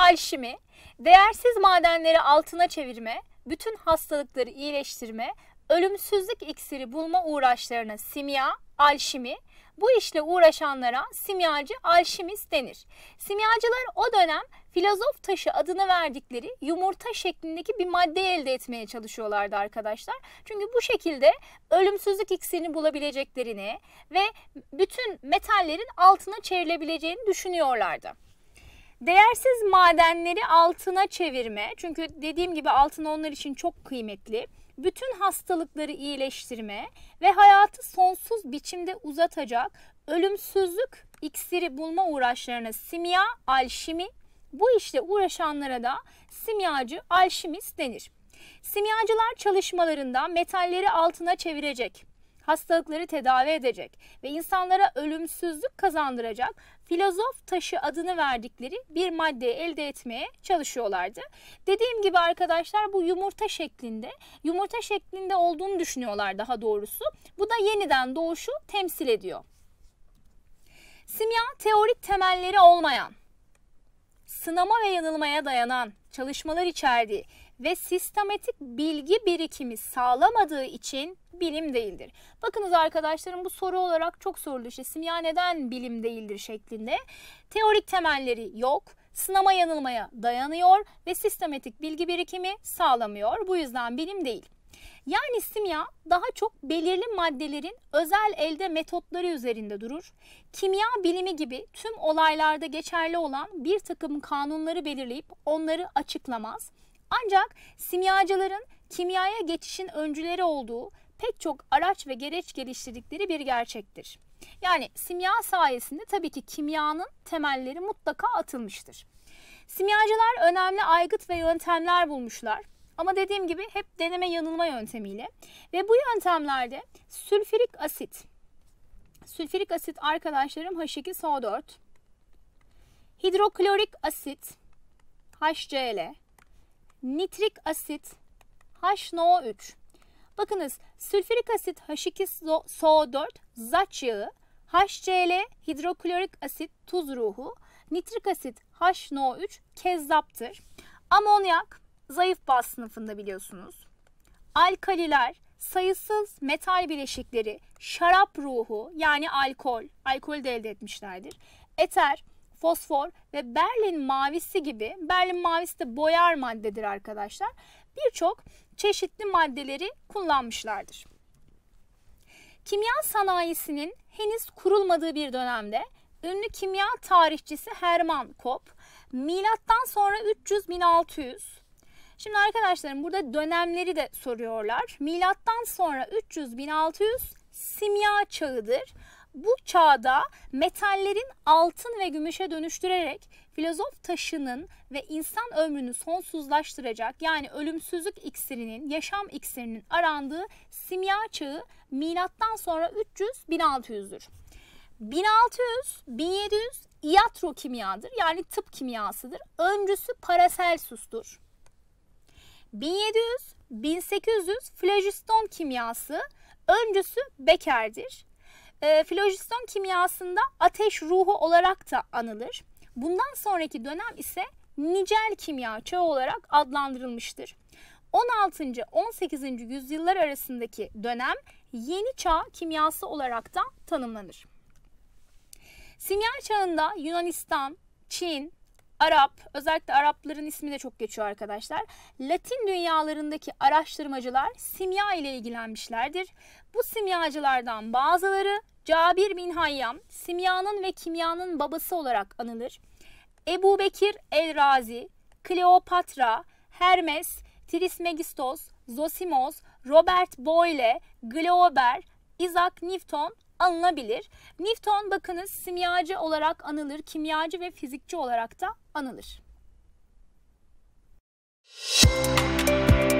alşimi, değersiz madenleri altına çevirme, bütün hastalıkları iyileştirme, ölümsüzlük iksiri bulma uğraşlarına simya, alşimi, bu işle uğraşanlara simyacı alşimist denir. Simyacılar o dönem filozof taşı adını verdikleri yumurta şeklindeki bir madde elde etmeye çalışıyorlardı arkadaşlar. Çünkü bu şekilde ölümsüzlük iksirini bulabileceklerini ve bütün metallerin altına çevrilebileceğini düşünüyorlardı. Değersiz madenleri altına çevirme. Çünkü dediğim gibi altın onlar için çok kıymetli. Bütün hastalıkları iyileştirme ve hayatı sonsuz biçimde uzatacak ölümsüzlük iksiri bulma uğraşlarına simya, alşimi bu işle uğraşanlara da simyacı, alşimist denir. Simyacılar çalışmalarında metalleri altına çevirecek, hastalıkları tedavi edecek ve insanlara ölümsüzlük kazandıracak filozof taşı adını verdikleri bir madde elde etmeye çalışıyorlardı. Dediğim gibi arkadaşlar bu yumurta şeklinde, yumurta şeklinde olduğunu düşünüyorlar daha doğrusu. Bu da yeniden doğuşu temsil ediyor. Simya teorik temelleri olmayan, sınama ve yanılmaya dayanan çalışmalar içerdiği ve sistematik bilgi birikimi sağlamadığı için bilim değildir. Bakınız arkadaşlarım bu soru olarak çok sorulu isim ya neden bilim değildir şeklinde. Teorik temelleri yok, sınama yanılmaya dayanıyor ve sistematik bilgi birikimi sağlamıyor. Bu yüzden bilim değil. Yani simya daha çok belirli maddelerin özel elde metotları üzerinde durur. Kimya bilimi gibi tüm olaylarda geçerli olan bir takım kanunları belirleyip onları açıklamaz ancak simyacıların kimyaya geçişin öncüleri olduğu pek çok araç ve gereç geliştirdikleri bir gerçektir. Yani simya sayesinde tabii ki kimyanın temelleri mutlaka atılmıştır. Simyacılar önemli aygıt ve yöntemler bulmuşlar. Ama dediğim gibi hep deneme yanılma yöntemiyle ve bu yöntemlerde sülfürik asit sülfürik asit arkadaşlarım H2SO4 hidroklorik asit HCl nitrik asit HNO3. Bakınız sülfürik asit H2SO4 zaç yağı, HCl hidroklorik asit tuz ruhu, nitrik asit HNO3 kezzaptır. Amonyak zayıf baz sınıfında biliyorsunuz. Alkaliler sayısız metal bileşikleri, şarap ruhu yani alkol, alkolü de elde etmişlerdir. Eter, fosfor ve Berlin mavisi gibi Berlin mavisi de boyar maddedir arkadaşlar. Birçok çeşitli maddeleri kullanmışlardır. Kimya sanayisinin henüz kurulmadığı bir dönemde ünlü kimya tarihçisi Hermann Kopp milattan sonra 300-1600 Şimdi arkadaşlarım burada dönemleri de soruyorlar. Milattan sonra 300-1600 simya çağıdır. Bu çağda metallerin altın ve gümüşe dönüştürerek filozof taşının ve insan ömrünü sonsuzlaştıracak yani ölümsüzlük iksirinin, yaşam iksirinin arandığı simya çağı milattan sonra 300-1600'dür. 1600, 1700 iatro kimyadır yani tıp kimyasıdır. Öncüsü Paracelsus'tur. 1700, 1800 flöjiston kimyası, öncüsü Becker'dir e, filojiston kimyasında ateş ruhu olarak da anılır. Bundan sonraki dönem ise nicel kimya çağı olarak adlandırılmıştır. 16. 18. yüzyıllar arasındaki dönem yeni çağ kimyası olarak da tanımlanır. Simya çağında Yunanistan, Çin, Arap, özellikle Arapların ismi de çok geçiyor arkadaşlar. Latin dünyalarındaki araştırmacılar simya ile ilgilenmişlerdir. Bu simyacılardan bazıları Cabir bin Hayyam, simyanın ve kimyanın babası olarak anılır. Ebu Bekir el-Razi, Kleopatra, Hermes, Trismegistos, Zosimos, Robert Boyle, Glauber, Isaac Newton anılabilir. Newton bakınız simyacı olarak anılır, kimyacı ve fizikçi olarak da anılır. Müzik